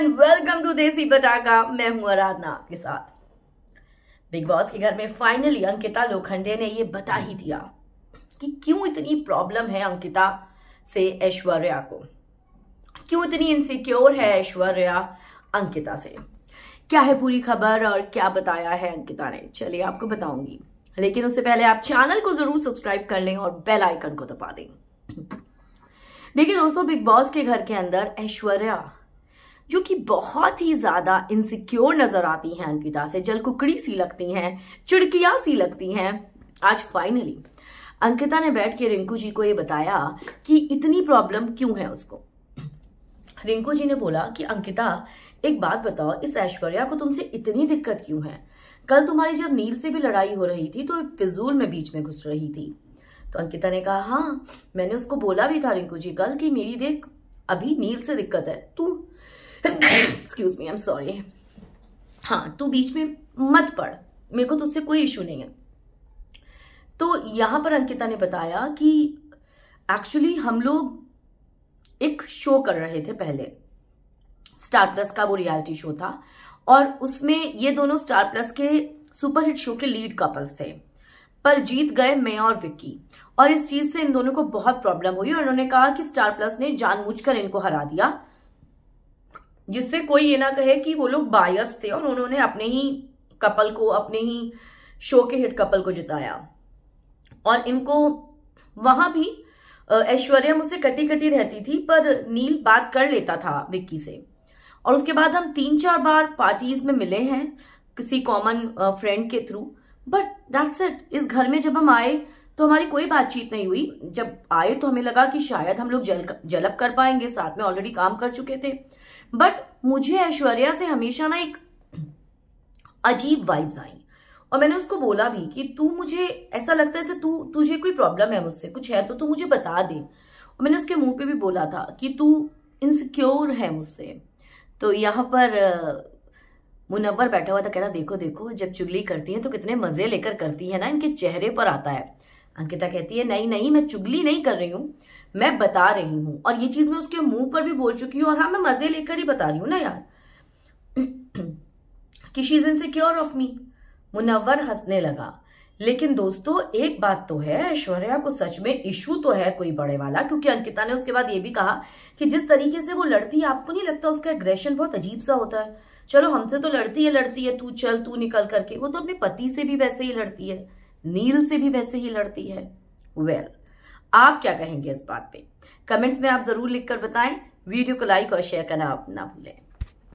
everyone welcome to देसी बटाका मैं हूं आराधना आपके साथ बिग बॉस के घर में फाइनली अंकिता लोखंडे ने ये बता ही दिया कि क्यों इतनी प्रॉब्लम है अंकिता से ऐश्वर्या को क्यों इतनी इनसिक्योर है ऐश्वर्या अंकिता से क्या है पूरी खबर और क्या बताया है अंकिता ने चलिए आपको बताऊंगी लेकिन उससे पहले आप चैनल को जरूर सब्सक्राइब कर लें और बेल आइकन को दबा दें देखिए दोस्तों बिग बॉस के घर के अंदर ऐश्वर्या जो कि बहुत ही ज़्यादा इनसिक्योर नज़र आती हैं अंकिता से जलकुकड़ी सी लगती हैं चिड़किया सी लगती हैं आज फाइनली अंकिता ने बैठ के रिंकू जी को ये बताया कि इतनी प्रॉब्लम क्यों है उसको रिंकू जी ने बोला कि अंकिता एक बात बताओ इस ऐश्वर्या को तुमसे इतनी दिक्कत क्यों है कल तुम्हारी जब नील से भी लड़ाई हो रही थी तो फिजूल में बीच में घुस रही थी तो अंकिता ने कहा हाँ मैंने उसको बोला भी था रिंकू जी कल कि मेरी देख अभी नील से दिक्कत है तू excuse me I am sorry हाँ तू तो बीच में मत पढ़ मेरे को तो उससे कोई इशू नहीं है तो यहां पर अंकिता ने बताया कि एक्चुअली हम लोग एक शो कर रहे थे पहले स्टार प्लस का वो रियलिटी शो था और उसमें ये दोनों स्टार प्लस के सुपरहिट शो के लीड कपल्स थे पर जीत गए मैं और विक्की और इस चीज से इन दोनों को बहुत प्रॉब्लम हुई और उन्होंने कहा कि स्टार प्लस ने जानबूझकर इनको हरा दिया जिससे कोई ये ना कहे कि वो लोग बायस थे और उन्होंने अपने ही कपल को अपने ही शो के हिट कपल को जिताया और इनको वहां भी ऐश्वर्या मुझसे कटी कटी रहती थी पर नील बात कर लेता था विक्की से और उसके बाद हम तीन चार बार पार्टीज में मिले हैं किसी कॉमन फ्रेंड के थ्रू बट दैट्स इट इस घर में जब हम आए तो हमारी कोई बातचीत नहीं हुई जब आए तो हमें लगा कि शायद हम लोग जल जलप कर पाएंगे साथ में ऑलरेडी काम कर चुके थे बट मुझे ऐश्वर्या से हमेशा ना एक अजीब वाइब्स आई और मैंने उसको बोला भी कि तू मुझे ऐसा लगता है तू तुझे कोई प्रॉब्लम है मुझसे कुछ है तो तू मुझे बता दे और मैंने उसके मुंह पे भी बोला था कि तू इनसिक्योर है मुझसे तो यहाँ पर मुनवर बैठा हुआ था कहना देखो देखो जब चुगली करती है तो कितने मज़े लेकर करती है ना इनके चेहरे पर आता है अंकिता कहती है नहीं नहीं मैं चुगली नहीं कर रही हूँ मैं बता रही हूँ और ये चीज़ मैं उसके मुंह पर भी बोल चुकी हूँ और हाँ मैं मज़े लेकर ही बता रही हूँ ना यार कि शीज इन सिक्योर ऑफ मी मुनवर हंसने लगा लेकिन दोस्तों एक बात तो है ऐश्वर्या को सच में इशू तो है कोई बड़े वाला क्योंकि अंकिता ने उसके बाद ये भी कहा कि जिस तरीके से वो लड़ती है आपको नहीं लगता उसका एग्रेशन बहुत अजीब सा होता है चलो हमसे तो लड़ती है लड़ती है तू चल तू निकल करके वो तो अपने पति से भी वैसे ही लड़ती है नील से भी वैसे ही लड़ती है वेल well, आप क्या कहेंगे इस बात पे कमेंट्स में आप जरूर लिखकर बताएं वीडियो को लाइक और शेयर करना आप ना भूलें